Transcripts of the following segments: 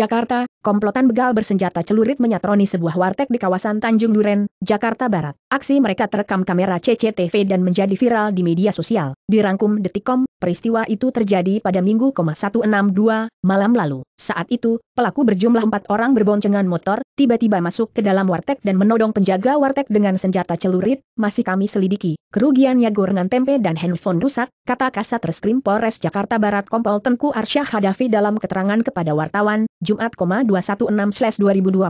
Jakarta, komplotan begal bersenjata celurit menyatroni sebuah warteg di kawasan Tanjung Duren, Jakarta Barat. Aksi mereka terekam kamera CCTV dan menjadi viral di media sosial. Dirangkum Detikom, Peristiwa itu terjadi pada Minggu 162, malam lalu. Saat itu, pelaku berjumlah empat orang berboncengan motor, tiba-tiba masuk ke dalam warteg dan menodong penjaga warteg dengan senjata celurit, masih kami selidiki. Kerugiannya gorengan tempe dan handphone rusak, kata Kasat Reskrim Polres Jakarta Barat Kompol Tengku Arsyah Hadafi dalam keterangan kepada wartawan, Jumat, 216-2020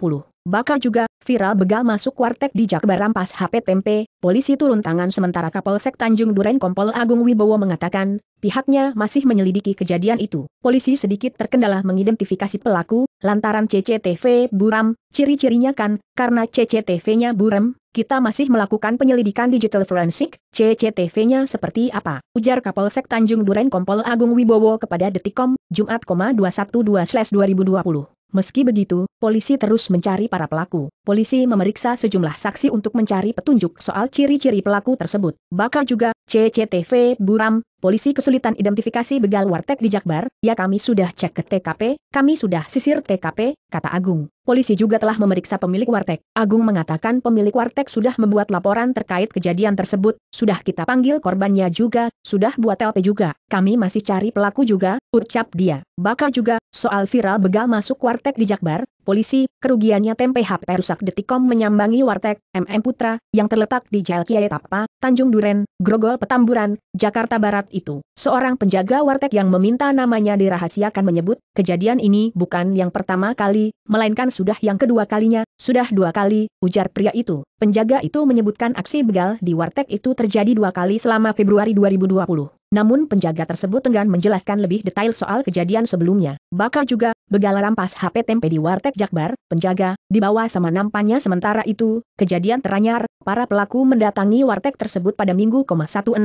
bakal juga viral begal masuk warteg di Jakbar rampas HP Tempe, polisi turun tangan sementara Kapolsek Tanjung Duren Kompol Agung Wibowo mengatakan, pihaknya masih menyelidiki kejadian itu. Polisi sedikit terkendala mengidentifikasi pelaku, lantaran CCTV buram, ciri-cirinya kan, karena CCTV-nya buram, kita masih melakukan penyelidikan digital forensik, CCTV-nya seperti apa. Ujar Kapolsek Tanjung Duren Kompol Agung Wibowo kepada Detikom, Jumat, 21 2020 Meski begitu, polisi terus mencari para pelaku. Polisi memeriksa sejumlah saksi untuk mencari petunjuk soal ciri-ciri pelaku tersebut. Bakal juga, CCTV Buram, polisi kesulitan identifikasi begal warteg di Jakbar, ya kami sudah cek ke TKP, kami sudah sisir TKP, kata Agung. Polisi juga telah memeriksa pemilik warteg. Agung mengatakan pemilik warteg sudah membuat laporan terkait kejadian tersebut, sudah kita panggil korbannya juga, sudah buat LP juga, kami masih cari pelaku juga, ucap dia. Bakal juga, soal viral begal masuk warteg di Jakbar, polisi, kerugiannya tempe HP rusak detikom menyambangi warteg MM Putra yang terletak di Jalan Kiai Tapa, Tanjung Duren, Grogol Petamburan, Jakarta Barat itu. Seorang penjaga warteg yang meminta namanya dirahasiakan menyebut, kejadian ini bukan yang pertama kali, melainkan sudah yang kedua kalinya, sudah dua kali, ujar pria itu. Penjaga itu menyebutkan aksi begal di warteg itu terjadi dua kali selama Februari 2020. Namun penjaga tersebut enggan menjelaskan lebih detail soal kejadian sebelumnya. Bakal juga, Begal rampas HP tempe di warteg Jakbar, penjaga, dibawa sama nampannya sementara itu, kejadian teranyar, para pelaku mendatangi warteg tersebut pada minggu 162.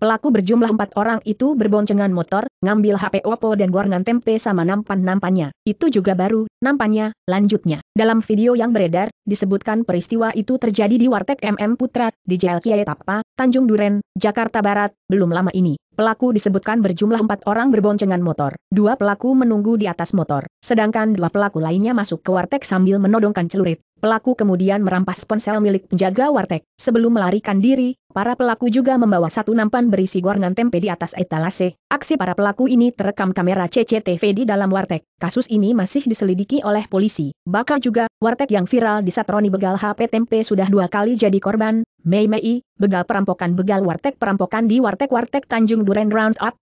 Pelaku berjumlah empat orang itu berboncengan motor, ngambil HP Oppo dan gorengan tempe sama nampan-nampannya. Itu juga baru, nampannya, lanjutnya. Dalam video yang beredar, disebutkan peristiwa itu terjadi di Warteg MM Putra, di Jalan Kiai Tapa, Tanjung Duren, Jakarta Barat, belum lama ini. Pelaku disebutkan berjumlah empat orang berboncengan motor. Dua pelaku menunggu di atas motor, sedangkan dua pelaku lainnya masuk ke warteg sambil menodongkan celurit. Pelaku kemudian merampas ponsel milik penjaga warteg. Sebelum melarikan diri, para pelaku juga membawa satu nampan berisi gorengan tempe di atas etalase. Aksi para pelaku ini terekam kamera CCTV di dalam warteg. Kasus ini masih diselidiki oleh polisi. Bakal juga, warteg yang viral di Satroni begal HP tempe sudah dua kali jadi korban. Mei Mei, begal perampokan begal warteg perampokan di warteg-warteg Tanjung Duren Roundup,